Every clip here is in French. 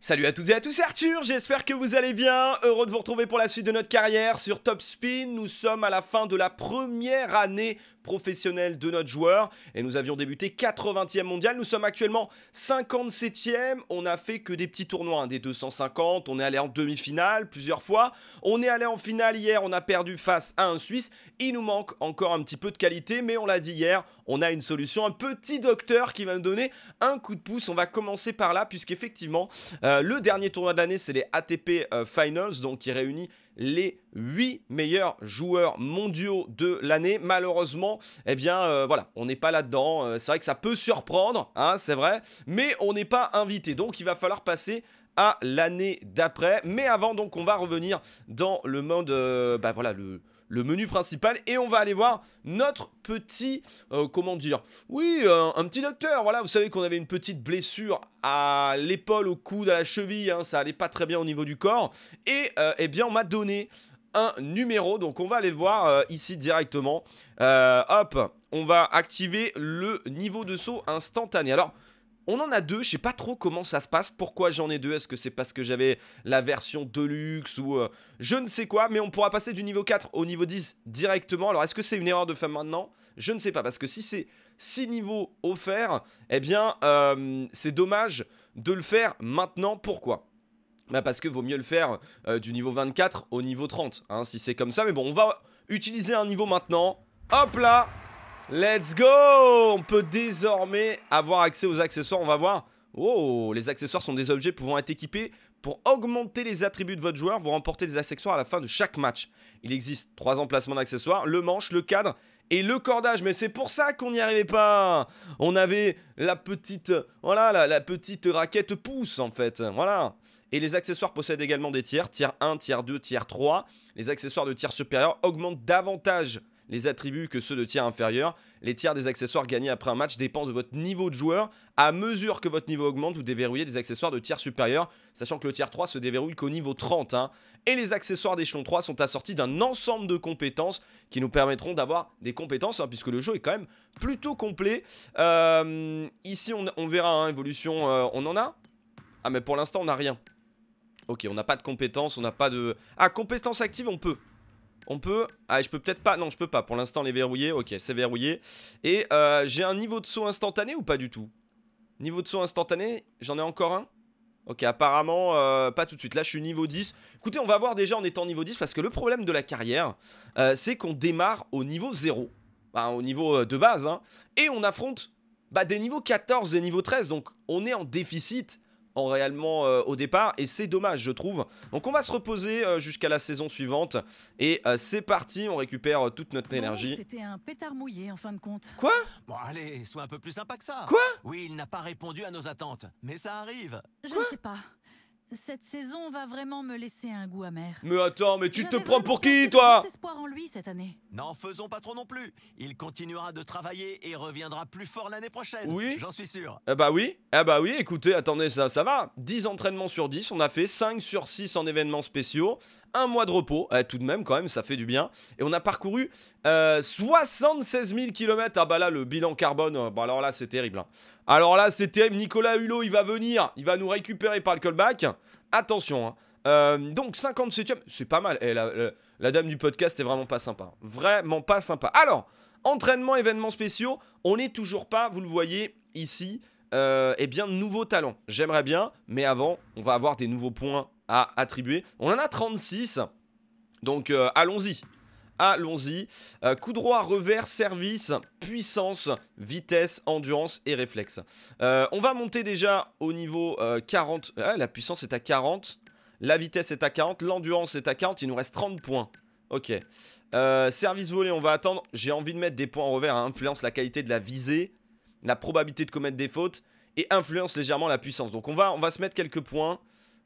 Salut à toutes et à tous, Arthur, j'espère que vous allez bien, heureux de vous retrouver pour la suite de notre carrière sur Top Spin, nous sommes à la fin de la première année professionnelle de notre joueur et nous avions débuté 80e mondial, nous sommes actuellement 57e, on n'a fait que des petits tournois, hein, des 250, on est allé en demi-finale plusieurs fois, on est allé en finale hier, on a perdu face à un Suisse, il nous manque encore un petit peu de qualité mais on l'a dit hier, on a une solution, un petit docteur qui va nous donner un coup de pouce, on va commencer par là puisqu'effectivement... Euh, euh, le dernier tournoi de l'année, c'est les ATP euh, Finals, donc qui réunit les 8 meilleurs joueurs mondiaux de l'année. Malheureusement, eh bien euh, voilà, on n'est pas là-dedans. c'est vrai que ça peut surprendre, hein, c'est vrai, mais on n'est pas invité. Donc il va falloir passer à l'année d'après. Mais avant, donc, on va revenir dans le monde, bah voilà, le le menu principal et on va aller voir notre petit, euh, comment dire, oui, euh, un, petit docteur, voilà, vous savez qu'on avait une petite blessure à l'épaule, au coude, à la cheville, hein, ça allait pas très bien au niveau du corps, et euh, eh bien on m'a donné un numéro, donc on va aller le voir ici directement, hop, on va activer le niveau de saut instantané, alors... On en a deux, je sais pas trop comment ça se passe, pourquoi j'en ai deux, est-ce que c'est parce que j'avais la version Deluxe ou euh, je ne sais quoi, mais on pourra passer du niveau 4 au niveau 10 directement. Alors est-ce que c'est une erreur de fin maintenant Je ne sais pas, parce que si c'est 6 niveaux offerts, eh bien euh, c'est dommage de le faire maintenant, pourquoi bah parce que vaut mieux le faire euh, du niveau 24 au niveau 30, hein, si c'est comme ça. Mais bon, on va utiliser un niveau maintenant. Hop là Let's go On peut désormais avoir accès aux accessoires. On va voir. Oh, les accessoires sont des objets pouvant être équipés pour augmenter les attributs de votre joueur. Vous remportez des accessoires à la fin de chaque match. Il existe trois emplacements d'accessoires, le manche, le cadre et le cordage. Mais c'est pour ça qu'on n'y arrivait pas. On avait la petite, voilà, la, petite raquette pouce en fait. Voilà. Et les accessoires possèdent également des tiers, tiers 1, tiers 2, tiers 3. Les accessoires de tiers supérieur augmentent davantage les attributs que ceux de tiers inférieurs. Les tiers des accessoires gagnés après un match dépendent de votre niveau de joueur. À mesure que votre niveau augmente, vous déverrouillez des accessoires de tiers supérieurs, sachant que le tiers 3 se déverrouille qu'au niveau 30. Hein. Et les accessoires d'échelon 3 sont assortis d'un ensemble de compétences qui nous permettront d'avoir des compétences, hein, puisque le jeu est quand même plutôt complet. Euh, ici, on, verra, hein, évolution, euh, on en a Ah, mais pour l'instant, on n'a rien. Ok, on n'a pas de compétences, on n'a pas de... Ah, compétences actives, on peut. On peut... Ah, je peux peut-être pas... Non, je peux pas. Pour l'instant, les verrouiller. Ok, c'est verrouillé. Et euh, j'ai un niveau de saut instantané ou pas du tout Niveau de saut instantané, j'en ai encore un Ok, apparemment, euh, pas tout de suite. Là, je suis niveau 10. Écoutez, on va voir déjà en étant niveau 10, parce que le problème de la carrière, euh, c'est qu'on démarre au niveau 0. au niveau de base, hein, Et on affronte bah, des niveaux 14 et niveau 13, donc on est en déficit réellement euh, au départ et c'est dommage je trouve. Donc on va se reposer euh, jusqu'à la saison suivante et euh, c'est parti, on récupère toute notre énergie. C'était un pétard mouillé en fin de compte. Quoi Bon allez, sois un peu plus sympa que ça. Quoi Oui, il n'a pas répondu à nos attentes, mais ça arrive. Je ne sais pas cette saison va vraiment me laisser un goût amer. Mais attends, mais tu te prends pour qui, toi espoir en lui cette année. N'en faisons pas trop non plus. Il continuera de travailler et reviendra plus fort l'année prochaine. Oui. J'en suis sûr. Eh bah oui. Eh bah oui, écoutez, attendez, ça, ça va. 10 entraînements sur 10, on a fait 5 sur 6 en événements spéciaux un mois de repos, eh, tout de même quand même, ça fait du bien. Et on a parcouru 76 000 km. Ah bah là, le bilan carbone, euh, bah alors là, c'est terrible. Hein. Alors là, c'est terrible. Nicolas Hulot, il va venir, il va nous récupérer par le callback. Attention. Hein. Euh, donc 57 e c'est pas mal. Eh, la, dame du podcast est vraiment pas sympa. Hein. Vraiment pas sympa. Alors, entraînement, événements spéciaux, on n'est toujours pas, vous le voyez ici, Et euh, eh bien, nouveaux talents. J'aimerais bien, mais avant, on va avoir des nouveaux points à attribuer. On en a 36, donc euh, allons-y. Allons-y. Euh, coup droit, revers, service, puissance, vitesse, endurance et réflexe. Euh, on va monter déjà au niveau 40. Ah, la puissance est à 40. La vitesse est à 40. L'endurance est à 40. Il nous reste 30 points. Ok. service volé, on va attendre. J'ai envie de mettre des points en revers. Hein. Influence la qualité de la visée, la probabilité de commettre des fautes et influence légèrement la puissance. Donc on va, on va se mettre quelques points.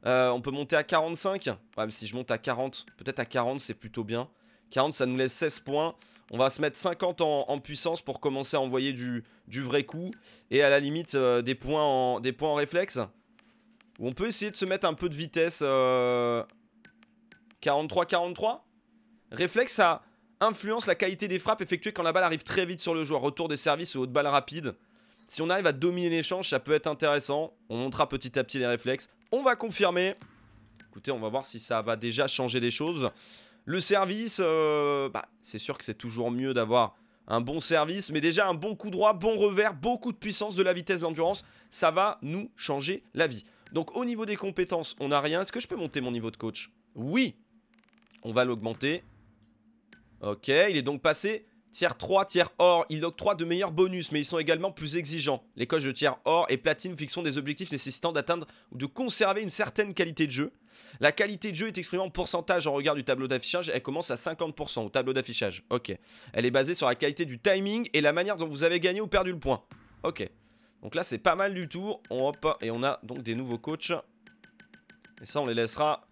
Euh, on peut monter à 45. Ouais, si je monte à 40, peut-être à 40, c'est plutôt bien. 40, ça nous laisse 16 points. On va se mettre 50 en, puissance pour commencer à envoyer du, vrai coup. Et à la limite, euh, des, points en, réflexe. Ou on peut essayer de se mettre un peu de vitesse. 43, euh, 43. Réflexe, ça influence la qualité des frappes effectuées quand la balle arrive très vite sur le joueur. Retour des services ou haute balle rapide. Si on arrive à dominer l'échange, ça peut être intéressant. On montera petit à petit les réflexes. On va confirmer. Écoutez, on va voir si ça va déjà changer les choses. Le service, euh, bah, c'est sûr que c'est toujours mieux d'avoir un bon service, mais déjà un bon coup droit, bon revers, beaucoup de puissance, de la vitesse, d'endurance. Ça va nous changer la vie. Donc au niveau des compétences, on n'a rien. Est-ce que je peux monter mon niveau de coach Oui. On va l'augmenter. Ok, il est donc passé tiers 3, tiers or, ils octroient de meilleurs bonus, mais ils sont également plus exigeants. Les coachs de tiers or et platine fixent des objectifs nécessitant d'atteindre ou de conserver une certaine qualité de jeu. La qualité de jeu est exprimée en pourcentage en regard du tableau d'affichage, elle commence à 50% au tableau d'affichage. Ok. Elle est basée sur la qualité du timing et la manière dont vous avez gagné ou perdu le point. Ok. Donc là, c'est pas mal du tout. On et on a donc des nouveaux coachs. Et ça, on les laissera.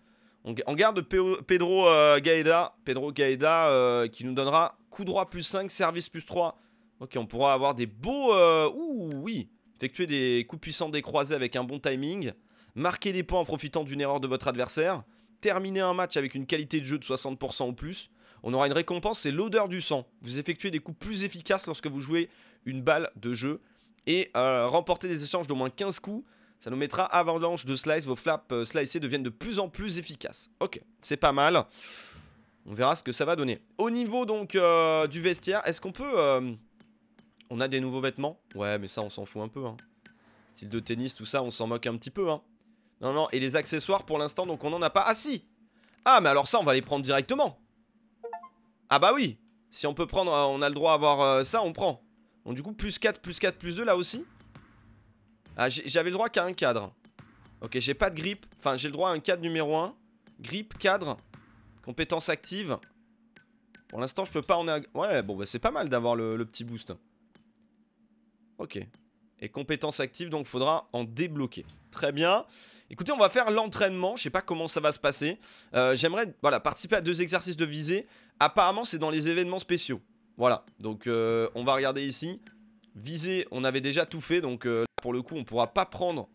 On, garde Pedro euh, Gaeda, Pedro Gaeda euh, qui nous donnera coup droit plus 5, service plus 3. Ok, on pourra avoir des beaux... Euh, ouh, oui Effectuer des coups puissants croisés avec un bon timing. Marquer des points en profitant d'une erreur de votre adversaire. Terminer un match avec une qualité de jeu de 60% ou plus. On aura une récompense, c'est l'odeur du sang. Vous effectuez des coups plus efficaces lorsque vous jouez une balle de jeu. Et euh, remporter des échanges d'au moins 15 coups. Ça nous mettra avalanche de slice. Vos flaps euh, slicés deviennent de plus en plus efficaces. Ok, c'est pas mal. On verra ce que ça va donner. Au niveau donc euh, du vestiaire, est-ce qu'on peut... Euh, on a des nouveaux vêtements Ouais, mais ça on s'en fout un peu. Hein. Style de tennis, tout ça, on s'en moque un petit peu. Hein. Non, non, et les accessoires pour l'instant, donc on n'en a pas. Ah si Ah, mais alors ça, on va les prendre directement. Ah bah oui Si on peut prendre, euh, on a le droit à avoir ça, on prend. Donc du coup, plus 4, plus 4, plus 2 là aussi. Ah, j'avais le droit qu'à un cadre. Ok, j'ai pas de grippe Enfin, j'ai le droit à un cadre numéro 1. Grippe cadre. Compétence active. Pour l'instant, je peux pas en... Ouais, bon, bah, c'est pas mal d'avoir le, petit boost. Ok. Et compétence active, donc faudra en débloquer. Très bien. Écoutez, on va faire l'entraînement. Je sais pas comment ça va se passer. Euh, j'aimerais voilà, participer à deux exercices de visée. Apparemment, c'est dans les événements spéciaux. Voilà. Donc, euh, on va regarder ici. Visée, on avait déjà tout fait. Donc, euh, pour le coup, on pourra pas prendre...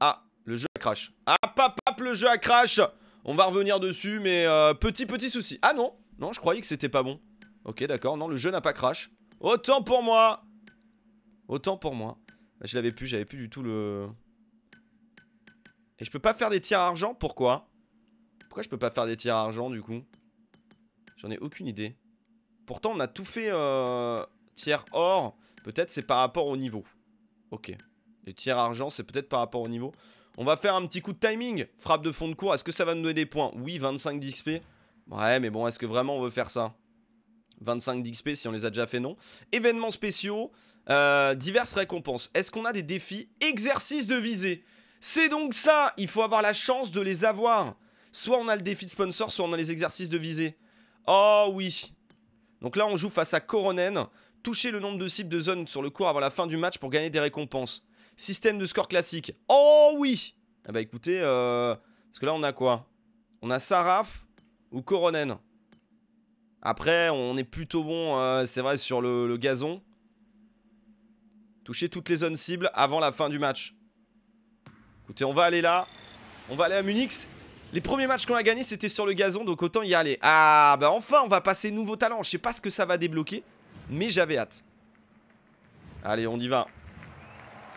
Ah, le jeu a crash. Ah, papap, le jeu a crash on va revenir dessus, mais euh, petit petit souci. Ah non, non, je croyais que c'était pas bon. Ok, d'accord, non, le jeu n'a pas crash. Autant pour moi Autant pour moi. Bah, je l'avais plus, j'avais plus du tout le... Et je peux pas faire des tiers argent, pourquoi Pourquoi je peux pas faire des tirs argent, du coup J'en ai aucune idée. Pourtant, on a tout fait euh, tiers or. Peut-être c'est par rapport au niveau. Ok. Et tiers argent, c'est peut-être par rapport au niveau. On va faire un petit coup de timing. Frappe de fond de cours. Est-ce que ça va nous donner des points Oui, 25 d'XP. Ouais, mais bon, est-ce que vraiment on veut faire ça 25 d'XP si on les a déjà fait, non. Événements spéciaux, euh, diverses récompenses. Est-ce qu'on a des défis Exercice de visée. C'est donc ça, il faut avoir la chance de les avoir. Soit on a le défi de sponsor, soit on a les exercices de visée. Oh oui. Donc là, on joue face à Coronen. Toucher le nombre de cibles de zone sur le cours avant la fin du match pour gagner des récompenses. Système de score classique. Oh oui Ah bah écoutez, euh, parce que là on a quoi On a Saraf ou Coronen Après, on est plutôt bon, euh, c'est vrai, sur le, gazon. Toucher toutes les zones cibles avant la fin du match. Écoutez, on va aller là. On va aller à Munich. Les premiers matchs qu'on a gagnés, c'était sur le gazon, donc autant y aller. Ah, bah enfin, on va passer nouveau talent. Je sais pas ce que ça va débloquer, mais j'avais hâte. Allez, on y va.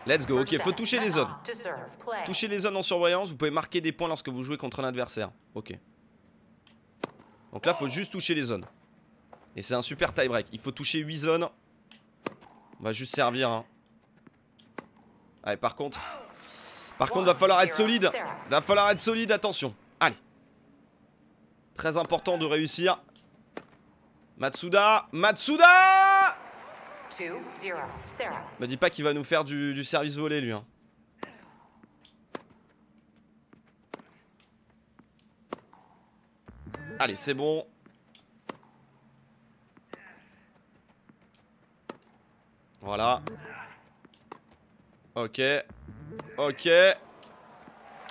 Let's go. Ok, il faut toucher les zones. Toucher les zones en surveillance. Vous pouvez marquer des points lorsque vous jouez contre un adversaire. Ok. Donc là, faut juste toucher les zones. Et c'est un super tie break. Il faut toucher 8 zones. On va juste servir. Hein. Allez, par contre. Par contre, va falloir être solide. Va falloir être solide, attention. Allez. Très important de réussir. Matsuda Matsuda me dis pas qu'il va nous faire du, service volé lui. Hein. Allez, c'est bon. Voilà. Ok. Ok.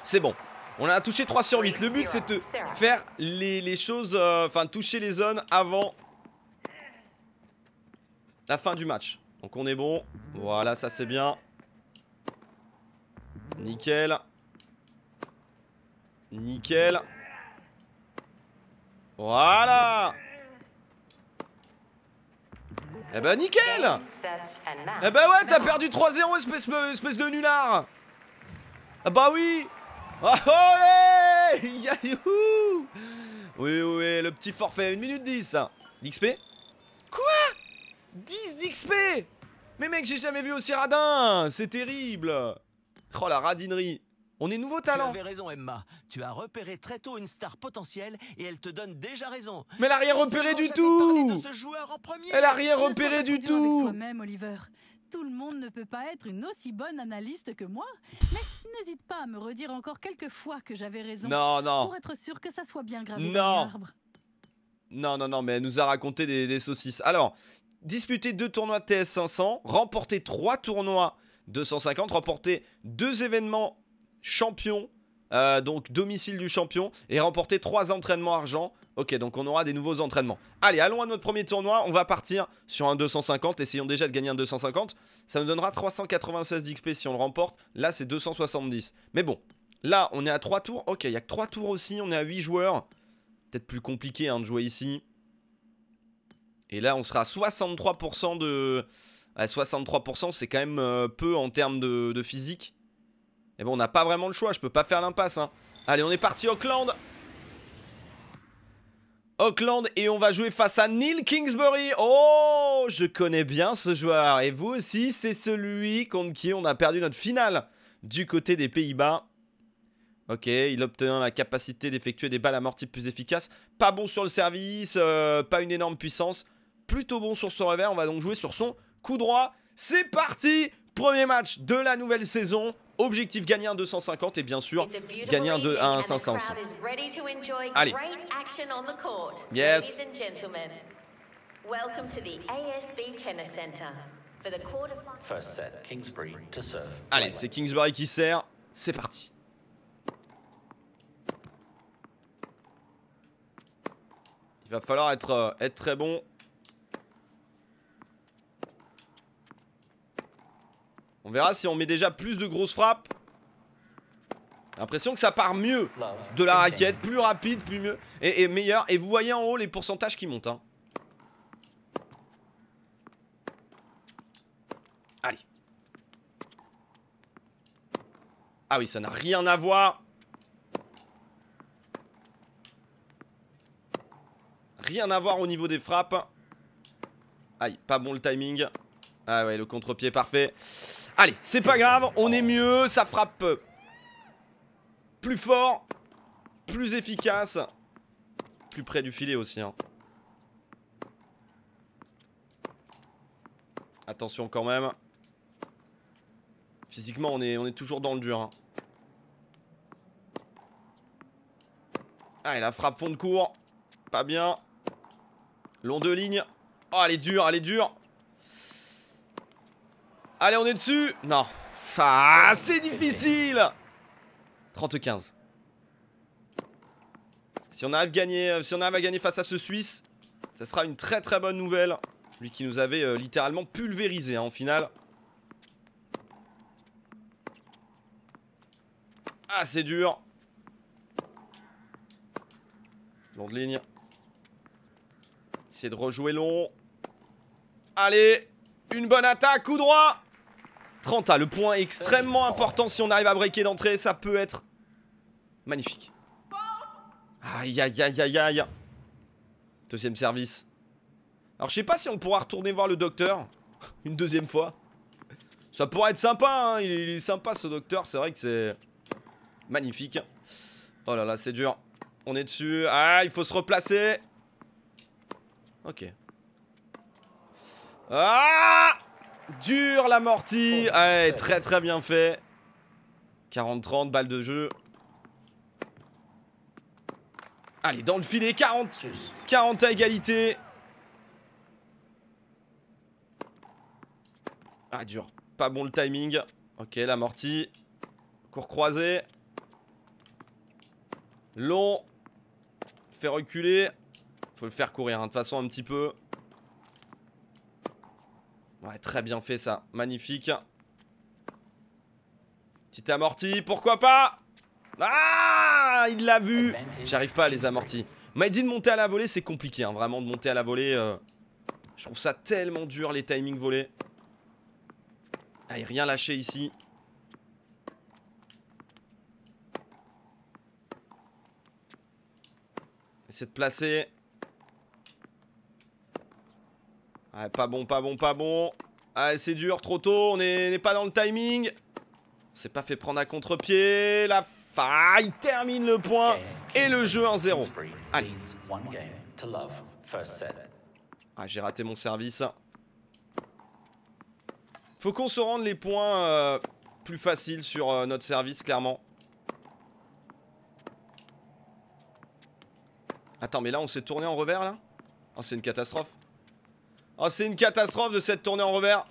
C'est bon. On a touché 3 sur 8. Le but, c'est de faire les, choses... Euh, enfin, toucher les zones avant la fin du match. Donc on est bon. Voilà, ça c'est bien. Nickel. Nickel. Voilà Eh ben nickel Eh ben ouais, t'as perdu 3-0, espèce, euh, espèce, de nulard Ah bah oui ah, oh, Oui, oui, le petit forfait, 1 minute 10 XP Quoi 10 d'XP Mais mec, j'ai jamais vu aussi radin C'est terrible Oh la radinerie on est nouveau talent. Tu avais raison, Emma. Tu as repéré très tôt une star potentielle et elle te donne déjà raison. Mais elle a rien repéré du tout. Elle a rien repéré du tout. même Oliver. Tout le monde ne peut pas être une aussi bonne analyste que moi. Mais n'hésite pas à me redire encore quelques fois que j'avais raison. Non, non. Pour être sûr que ça soit bien gravé non. dans l'arbre. Non, non, non, mais elle nous a raconté des, des saucisses. Alors, Disputer deux tournois de TS500, remporter trois tournois 250, remporter deux événements champion, euh, donc domicile du champion, et remporter trois entraînements argent. Ok, donc on aura des nouveaux entraînements. Allez, allons à notre premier tournoi. On va partir sur un 250. Essayons déjà de gagner un 250. Ça nous donnera 396 d'XP si on le remporte. Là, c'est 270. Mais bon, là, on est à 3 tours. Ok, il n'y a que 3 tours aussi. On est à 8 joueurs. Peut-être plus compliqué hein, de jouer ici. Et là, on sera à 63% de... 63%, c'est quand même euh, peu en termes de, physique. Et eh bon, on n'a pas vraiment le choix, je peux pas faire l'impasse. Hein. Allez, on est parti, Auckland Auckland et on va jouer face à Neil Kingsbury. Oh, je connais bien ce joueur. Et vous aussi, c'est celui contre qui on a perdu notre finale du côté des Pays-Bas. Ok, il obtient la capacité d'effectuer des balles amorties plus efficaces. Pas bon sur le service, euh, pas une énorme puissance plutôt bon sur son revers. On va donc jouer sur son coup droit. C'est parti Premier match de la nouvelle saison. Objectif gagner un 250 et bien sûr gagner un, 1 500 Allez. Yes. Allez, c'est Kingsbury qui sert. C'est parti. Il va falloir être, euh, être très bon On verra si on met déjà plus de grosses frappes. L'impression que ça part mieux bah, de la raquette, plus rapide, plus mieux et, meilleur. Et vous voyez en haut les pourcentages qui montent. Hein. Allez. Ah oui, ça n'a rien à voir. Rien à voir au niveau des frappes. Aïe, pas bon le timing. Ah ouais, le contre-pied parfait. Allez, c'est pas grave, on est mieux, ça frappe plus fort, plus efficace, plus près du filet aussi. Hein. Attention quand même. Physiquement, on est, on est toujours dans le dur. Hein. Ah, et la frappe fond de cours. Pas bien. Long de ligne. Oh, elle est dure, elle est dure. Allez, on est dessus Non. Ah, c'est difficile 30-15. Si on, arrive euh, si on à gagner face à ce Suisse, ça sera une très très bonne nouvelle. Lui qui nous avait euh, littéralement pulvérisé en hein, finale. Ah, c'est dur de ligne. C'est de rejouer long. Allez Une bonne attaque, coup droit 30 à le point extrêmement important. Si on arrive à breaker d'entrée, ça peut être magnifique. Aïe, aïe, aïe, aïe, aïe. Deuxième service. Alors, je sais pas si on pourra retourner voir le docteur une deuxième fois. Ça pourrait être sympa, hein. il, est, il est sympa ce docteur. C'est vrai que c'est magnifique. Oh là là, c'est dur. On est dessus. Ah, il faut se replacer. Ok. Ah Dur l'amorti très très bien fait. 40-30, balle de jeu. Allez, dans le filet, 40. 40 à égalité. Ah, dur. Pas bon le timing. Ok, l'amorti. Court croisé. Long. Fait reculer. Faut le faire courir, hein, de façon, un petit peu. Ouais, très bien fait ça. Magnifique. Petit amorti, pourquoi pas Ah Il l'a vu J'arrive pas à les amortir. m'a dit de monter à la volée, c'est compliqué. Hein. vraiment, de monter à la volée. Euh, je trouve ça tellement dur, les timings volés. Allez, ah, rien lâché ici. Essayer de placer. Ah, pas bon, pas bon, pas bon. Ah, c'est dur, trop tôt, on n'est pas dans le timing. On s'est pas fait prendre à contre-pied. La faille termine le point et le jeu 1-0. Allez. Ah, j'ai raté mon service. Faut qu'on se rende les points euh, plus faciles sur euh, notre service, clairement. Attends, mais là, on s'est tourné en revers, là oh, c'est une catastrophe. Oh, c'est une catastrophe de cette tournée en revers.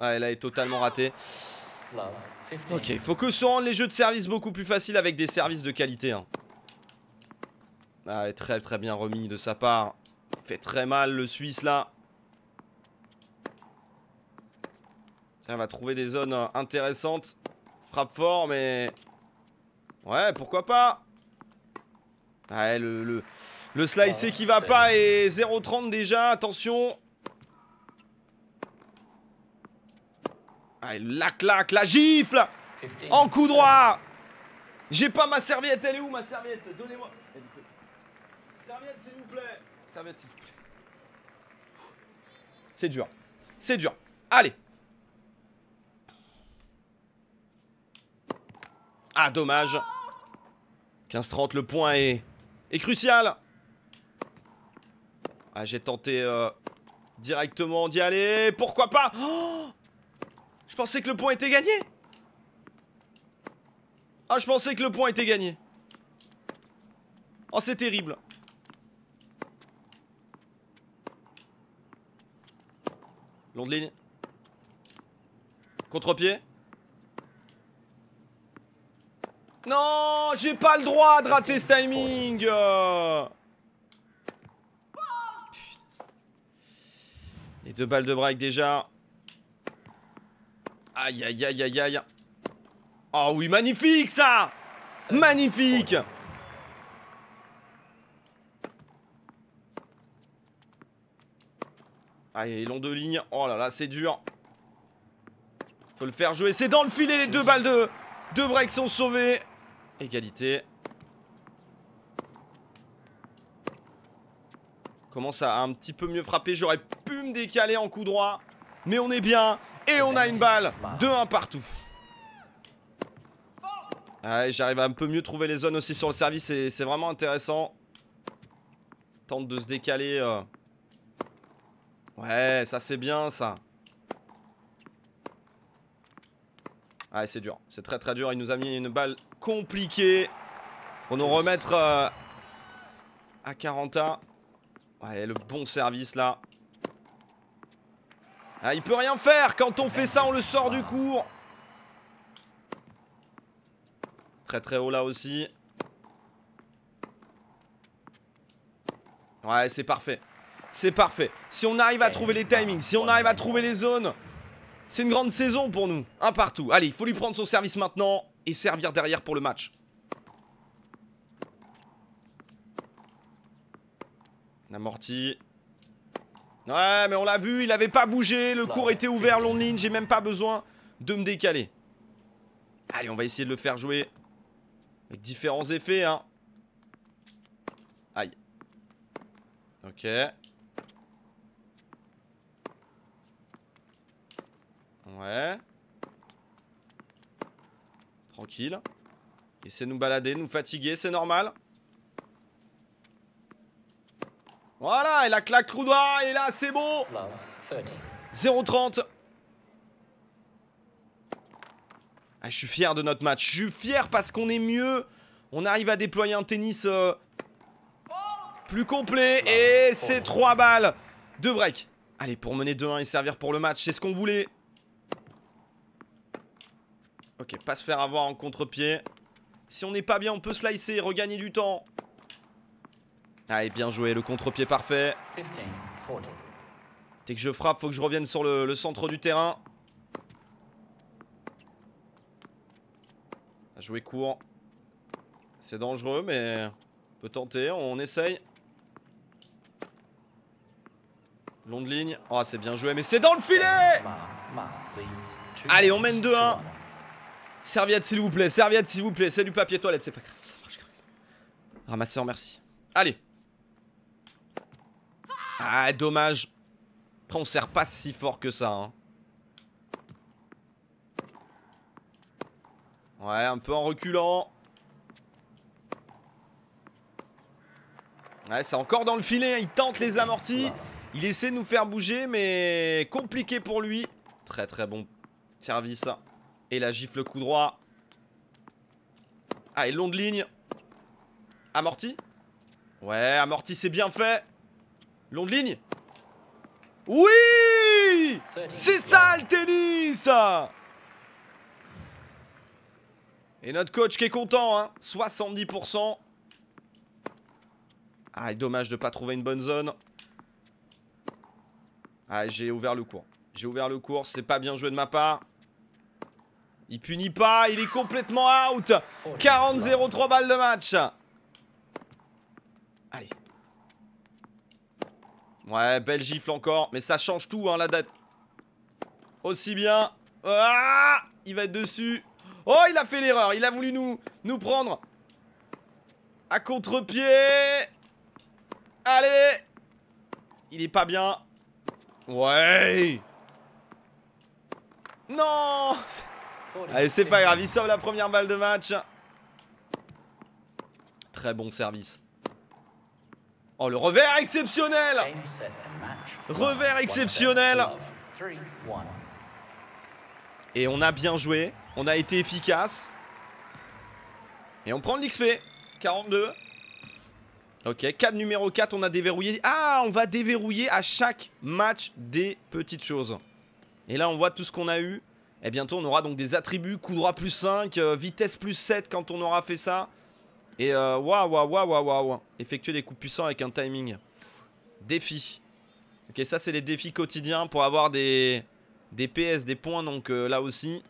Ah, elle est totalement ratée. Ok, il faut que ce rendent les jeux de service beaucoup plus faciles avec des services de qualité. Hein. Ah, est très très bien remis de sa part. Fait très mal le Suisse là. Ça va trouver des zones euh, intéressantes. Frappe fort, mais. Ouais, pourquoi pas ah, Ouais, le, le, ah, qui va pas et 0,30 déjà, attention. Allez, la claque, la gifle En coup droit J'ai pas ma serviette, elle est où ma serviette Donnez-moi Serviette s'il vous plaît Serviette s'il vous plaît. C'est dur. C'est dur. Allez Ah dommage 15-30 le point est, crucial Ah j'ai tenté euh, directement d'y aller, pourquoi pas oh je pensais que le point était gagné Ah, je pensais que le point était gagné. Oh, c'est terrible. Long ligne. Contre-pied. Non, j'ai pas le droit de rater ce timing. Les deux balles de break déjà. Aïe, aïe, aïe, aïe, aïe. Oh oui, magnifique ça, Magnifique Magnifique Allez, long de ligne. Oh là là, c'est dur. Faut le faire jouer. C'est dans le filet, les deux balles de, de breaks sont sauvées. Égalité. Commence à un petit peu mieux frapper. J'aurais pu me décaler en coup droit. Mais on est bien. Et on a une balle de 1 partout. Ah j'arrive à un peu mieux trouver les zones aussi sur le service, c'est vraiment intéressant. Tente de se décaler. Euh. Ouais, ça c'est bien ça. Ah ouais, c'est dur, c'est très très dur. Il nous a mis une balle compliquée. Pour nous remettre euh, à 41. Ouais, le bon service là. Ah, il peut rien faire quand on fait ça, on le sort du cours. Très très haut là aussi. Ouais, c'est parfait. C'est parfait. Si on arrive à trouver les timings, si on arrive à trouver les zones, c'est une grande saison pour nous. Un partout. Allez, il faut lui prendre son service maintenant et servir derrière pour le match. amorti. Ouais, mais on l'a vu, il avait pas bougé, le bah cours était ouvert, long ligne, j'ai même pas besoin de me décaler. Allez, on va essayer de le faire jouer avec différents effets, hein. Aïe. Ok. Ouais. Tranquille. Essayez de nous balader, nous fatiguer, c'est normal. Voilà, et la claque Roudois, et là, c'est beau ah, 0.30. je suis fier de notre match. Je suis fier parce qu'on est mieux. On arrive à déployer un tennis euh, plus complet. Et c'est 3 balles de break. Allez, pour mener 2-1 et servir pour le match, c'est ce qu'on voulait. Ok, pas se faire avoir en contre-pied. Si on n'est pas bien, on peut slicer, regagner du temps. Allez, ah, bien joué, le contre-pied parfait. Dès que je frappe, faut que je revienne sur le, centre du terrain. À jouer court. C'est dangereux, mais on peut tenter, on essaye. Long de ligne. Oh, c'est bien joué, mais c'est dans le filet Allez, on mène 2-1. Serviette, s'il vous plaît, serviette, s'il vous plaît. C'est du papier toilette, c'est pas grave, ça marche merci. Allez ah, dommage. Après, on sert pas si fort que ça. Hein. Ouais, un peu en reculant. Ouais, c'est encore dans le filet. Hein. Il tente les amortis. Il essaie de nous faire bouger, mais compliqué pour lui. Très, très bon service. Hein. Et la gifle coup droit. Allez, ah, long de ligne. Amorti. Ouais, amorti, c'est bien fait de ligne Oui C'est ça le tennis Et notre coach qui est content, hein 70%. Ah, dommage de ne pas trouver une bonne zone. Ah, j'ai ouvert le cours. J'ai ouvert le cours, c'est pas bien joué de ma part. Il punit pas, il est complètement out 40-0, 3 balles de match Allez Ouais, belle gifle encore. Mais ça change tout, hein, la date. Aussi bien. Ah, il va être dessus. Oh, il a fait l'erreur. Il a voulu nous, nous prendre. À contre-pied. Allez. Il est pas bien. Ouais. Non Allez, c'est pas grave. Il sauve la première balle de match. Très bon service. Oh, le revers exceptionnel Revers exceptionnel Et on a bien joué. On a été efficace. Et on prend l'XP. 42. Ok, cadre numéro 4, on a déverrouillé... Ah, on va déverrouiller à chaque match des petites choses. Et là, on voit tout ce qu'on a eu. Et bientôt, on aura donc des attributs, coup droit plus 5, euh, vitesse plus 7 quand on aura fait ça. Et waouh, waouh, waouh, waouh, waouh. Effectuer des coups puissants avec un timing. Défi. Ok, ça, c'est les défis quotidiens pour avoir des, des PS, des points. Donc là aussi,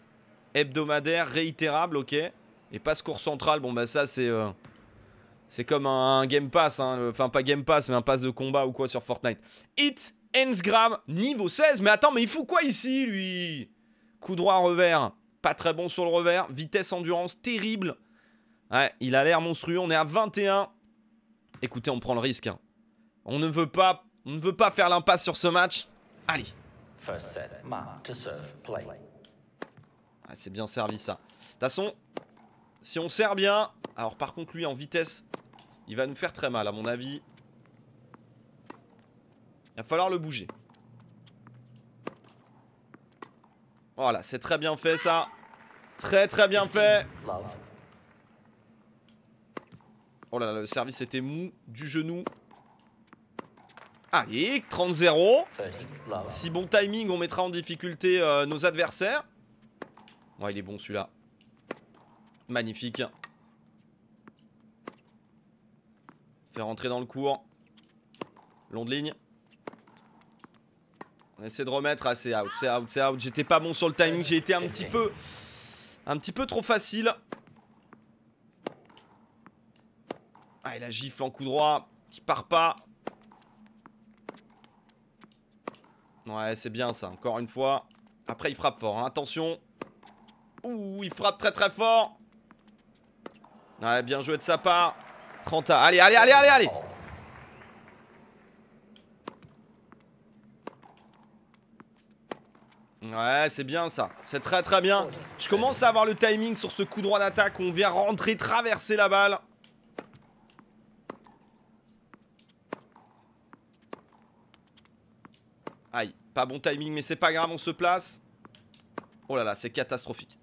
hebdomadaire, réitérable, ok. Et passe court central, bon, bah ça, c'est. c'est comme un, Game Pass, hein. enfin pas Game Pass, mais un pass de combat ou quoi sur Fortnite. Hit Ensgram, niveau 16. Mais attends, mais il faut quoi ici, lui Coup droit, revers. Pas très bon sur le revers. Vitesse, endurance, terrible. Ouais, il a l'air monstrueux. On est à 21. Écoutez, on prend le risque. Hein. On ne veut pas, on ne veut pas faire l'impasse sur ce match. Allez. c'est bien servi ça. De toute façon, si on sert bien... Alors par contre, lui en vitesse, il va nous faire très mal à mon avis. Il va falloir le bouger. Voilà, c'est très bien fait ça. Très très bien fait. Oh là là, le service était mou, du genou. Allez, ah, 30-0. Si bon timing, on mettra en difficulté euh, nos adversaires. Ouais, il est bon celui-là. Magnifique. Fait rentrer dans le cours. Long de ligne. On essaie de remettre. Ah, c'est out, c'est out, c'est out. J'étais pas bon sur le timing. J'ai été un petit peu, un petit peu trop facile. Ah, il a gifle en coup droit qui part pas. Ouais, c'est bien ça, encore une fois. Après, il frappe fort, hein. attention. Ouh, il frappe très très fort. Ouais, bien joué de sa part. 30 à. Allez, allez, allez, allez, allez. Ouais, c'est bien ça. C'est très très bien. Je commence à avoir le timing sur ce coup droit d'attaque. On vient rentrer, traverser la balle. Pas bon timing, mais c'est pas grave, on se place. Oh là là, c'est catastrophique.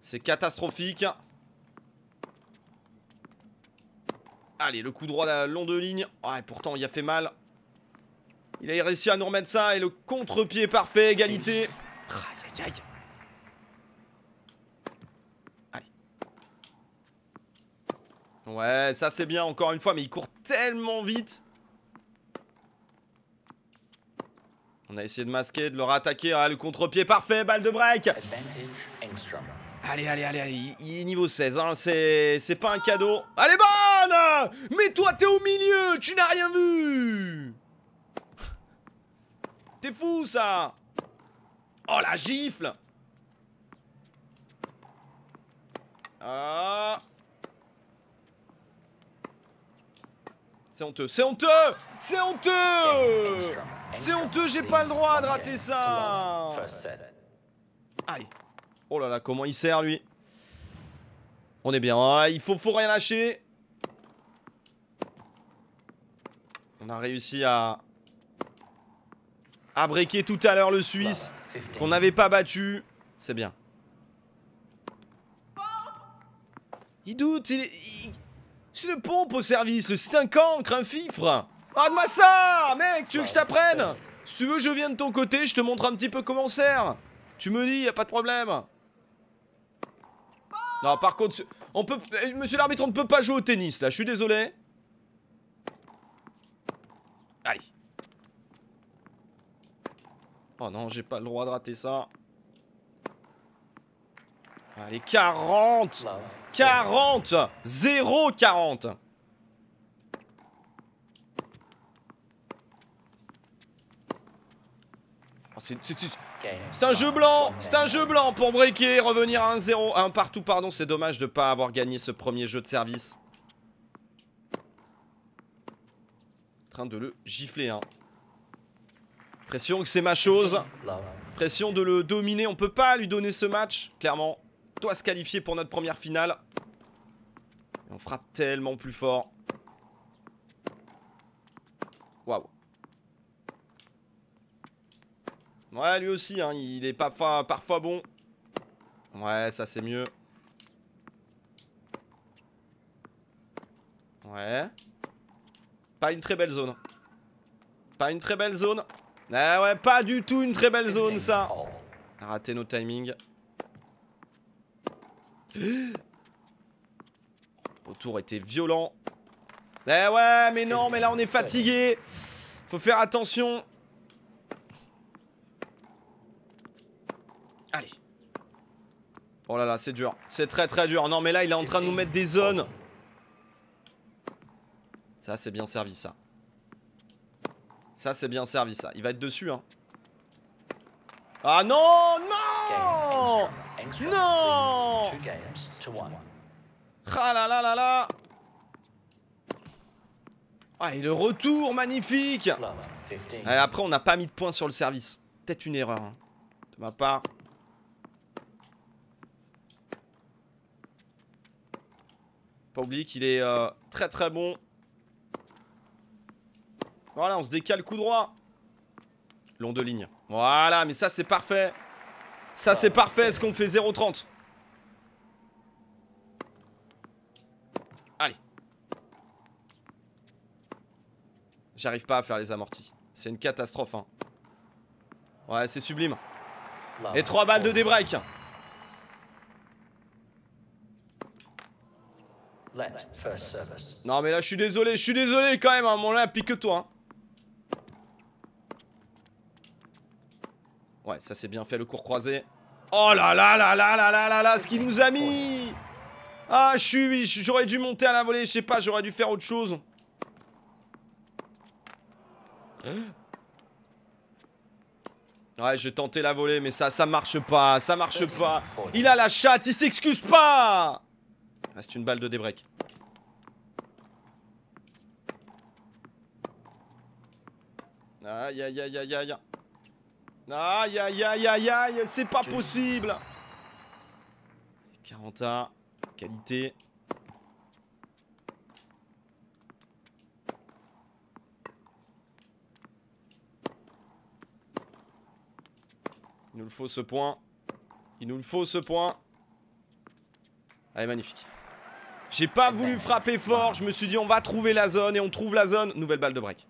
C'est catastrophique. Allez, le coup droit long de ligne. Ah, et pourtant, il a fait mal. Il a réussi à nous remettre ça et le contre-pied parfait, égalité. aïe, aïe. Allez. Ouais, ça c'est bien encore une fois, mais il court tellement vite. On a essayé de masquer, de leur attaquer hein, le contre-pied parfait, balle de break. Allez, allez, allez, allez, il est niveau 16, hein. c'est pas un cadeau. Allez, bonne Mais toi, t'es au milieu, tu n'as rien vu T'es fou, ça Oh, la gifle Ah C'est honteux. C'est honteux C'est honteux C'est honteux, j'ai pas le droit de rater ça Allez. Oh là là, comment il sert lui On est bien. Ah, il faut, faut rien lâcher. On a réussi à à breaker tout à l'heure le Suisse qu'on n'avait pas battu. C'est bien. Il doute, il, c'est une pompe au service, c'est un cancre, un fifre de moi ça Mec, tu veux que je t'apprenne Si tu veux, je viens de ton côté, je te montre un petit peu comment sert Tu me dis, y a pas de problème Non, par contre, on peut... Eh, monsieur l'arbitre, on ne peut pas jouer au tennis, là, je suis désolé Allez Oh non, j'ai pas le droit de rater ça Allez, 40 40 0 40 C'est un jeu blanc C'est un jeu blanc pour breaker, revenir à 1-0, un partout, pardon, c'est dommage de ne pas avoir gagné ce premier jeu de service. Train de le gifler, hein. Pression que c'est ma chose. Pression de le dominer, on ne peut pas lui donner ce match, clairement se qualifier pour notre première finale. on frappe tellement plus fort. Waouh. Ouais, lui aussi, hein, il est pas parfois bon. Ouais, ça c'est mieux. Ouais. Pas une très belle zone. Pas une très belle zone. Eh ouais, pas du tout une très belle zone ça. Oh. Raté nos timings. Retour était violent. Eh ouais, mais non, mais là on est fatigué. Faut faire attention. Allez. Oh là là, c'est dur. C'est très très dur. Non, mais là il est en train de nous mettre des zones. Ça, c'est bien servi ça. Ça, c'est bien servi ça. Il va être dessus, hein. Ah non, non non Ah là là là Ah et le retour magnifique et eh, Après on n'a pas mis de points sur le service. Peut-être une erreur hein. de ma part. Pas oublier qu'il est euh, très très bon. Voilà, on se décale coup droit. Long de ligne. Voilà, mais ça c'est parfait. Ça c'est parfait, est-ce qu'on fait 0,30 Allez. J'arrive pas à faire les amortis. C'est une catastrophe. Hein. Ouais, c'est sublime. Et 3 balles de débreak. Non mais là je suis désolé, je suis désolé quand même, mon hein. là pique-toi. Hein. Ouais, ça c'est bien fait le court croisé. Oh là là là là là là là là, ce qui nous a mis Ah, j'aurais dû monter à la volée, je sais pas, j'aurais dû faire autre chose. Hein ouais, j'ai tenté la volée, mais ça, ça marche pas, ça marche pas. Il a la chatte, il s'excuse pas Reste une balle de débreak. Aïe aïe aïe aïe aïe. Aïe, aïe, aïe, aïe, aïe, c'est pas possible 40 41, qualité. Il nous le faut ce point. Il nous le faut ce point. Allez, magnifique. J'ai pas voulu frapper fort, je me suis dit on va trouver la zone et on trouve la zone. Nouvelle balle de break.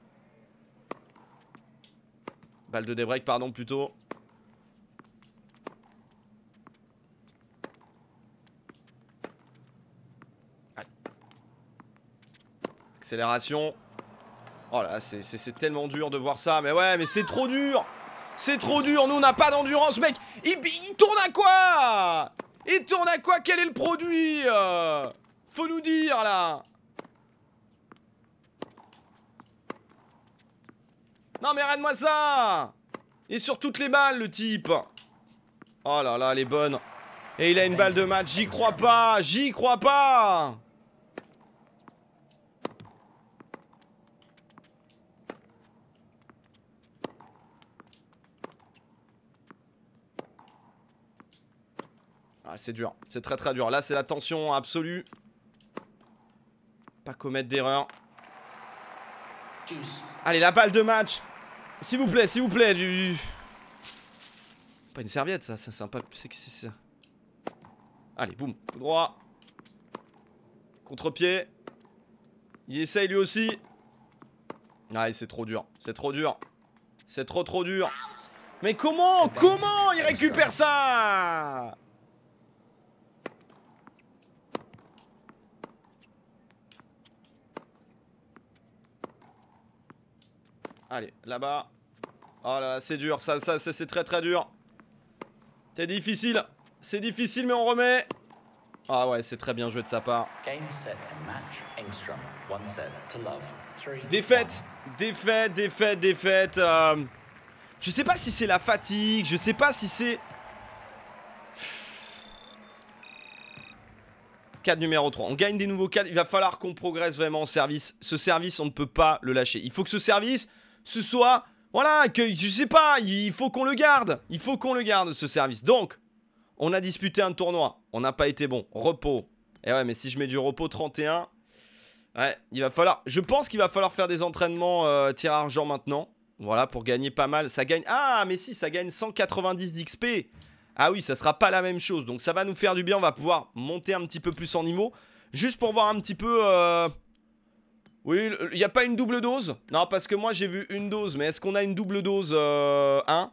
Balle de débreak, pardon, plutôt. Accélération. Oh là, c'est tellement dur de voir ça. Mais ouais, mais c'est trop dur C'est trop dur Nous, on n'a pas d'endurance, mec il, tourne à quoi Il tourne à quoi Quel est le produit Faut nous dire, là Non mais arrête-moi ça Il est sur toutes les balles le type Oh là là, elle est bonne. Et il a une balle de match, j'y crois pas, j'y crois pas Ah, c'est dur, c'est très très dur. Là, c'est la tension absolue. Pas commettre d'erreur. Allez, la balle de match s'il vous plaît, s'il vous plaît, du... Pas une serviette, ça, c'est sympa. C'est que c'est ça Allez, boum, droit. Contre-pied. Il essaye lui aussi. Ah, c'est trop dur, c'est trop dur. C'est trop trop dur. Mais comment eh ben, Comment il récupère ça Allez, là-bas. Oh là là, c'est dur, ça, ça, c'est très très dur. C'est difficile. C'est difficile, mais on remet. Ah ouais, c'est très bien joué de sa part. Défaite, défaite, défaite, défaite. Euh, je sais pas si c'est la fatigue, je sais pas si c'est... 4 numéro 3. On gagne des nouveaux cadres, Il va falloir qu'on progresse vraiment en service. Ce service, on ne peut pas le lâcher. Il faut que ce service, ce soit voilà, que je sais pas, il faut qu'on le garde. Il faut qu'on le garde, ce service. Donc, on a disputé un tournoi. On n'a pas été bon. Repos. Et eh ouais, mais si je mets du repos 31... Ouais, il va falloir... Je pense qu'il va falloir faire des entraînements euh, argent maintenant. Voilà, pour gagner pas mal. Ça gagne... Ah, mais si, ça gagne 190 d'XP. Ah oui, ça sera pas la même chose. Donc ça va nous faire du bien. On va pouvoir monter un petit peu plus en niveau. Juste pour voir un petit peu... Euh, oui, il n'y a pas une double dose Non, parce que moi j'ai vu une dose, mais est-ce qu'on a une double dose euh, 1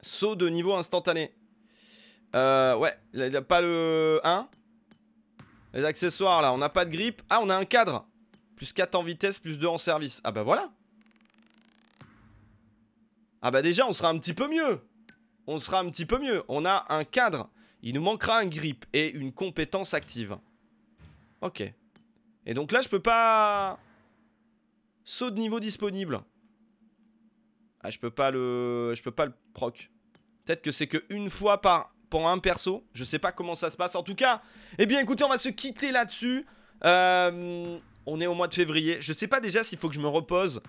Saut de niveau instantané. Euh, ouais, il n'y a pas le 1. Les accessoires là, on n'a pas de grippe. Ah, on a un cadre. Plus 4 en vitesse, plus 2 en service. Ah bah voilà. Ah bah déjà, on sera un petit peu mieux. On sera un petit peu mieux. On a un cadre. Il nous manquera un grip et une compétence active. Ok. Et donc là, je peux pas... Saut de niveau disponible. Ah, je peux pas le... Je peux pas le proc. Peut-être que c'est qu'une fois par... Pour un perso, je sais pas comment ça se passe. En tout cas, eh bien écoutez, on va se quitter là-dessus. Euh, on est au mois de février. Je sais pas déjà s'il faut que je me repose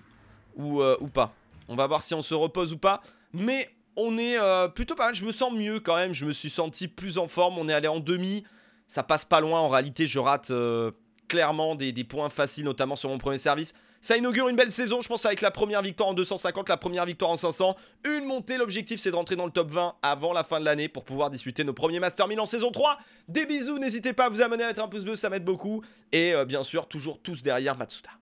ou, euh, pas. On va voir si on se repose ou pas. Mais on est euh, plutôt pas mal. Je me sens mieux quand même. Je me suis senti plus en forme. On est allé en demi. Ça passe pas loin. En réalité, je rate clairement des, points faciles, notamment sur mon premier service. Ça inaugure une belle saison, je pense, avec la première victoire en 250, la première victoire en 500. Une montée, l'objectif c'est de rentrer dans le top 20 avant la fin de l'année pour pouvoir disputer nos premiers Master 1000 en saison 3. Des bisous, n'hésitez pas à vous amener à mettre un pouce bleu, ça m'aide beaucoup. Et euh, bien sûr, toujours tous derrière Matsuda.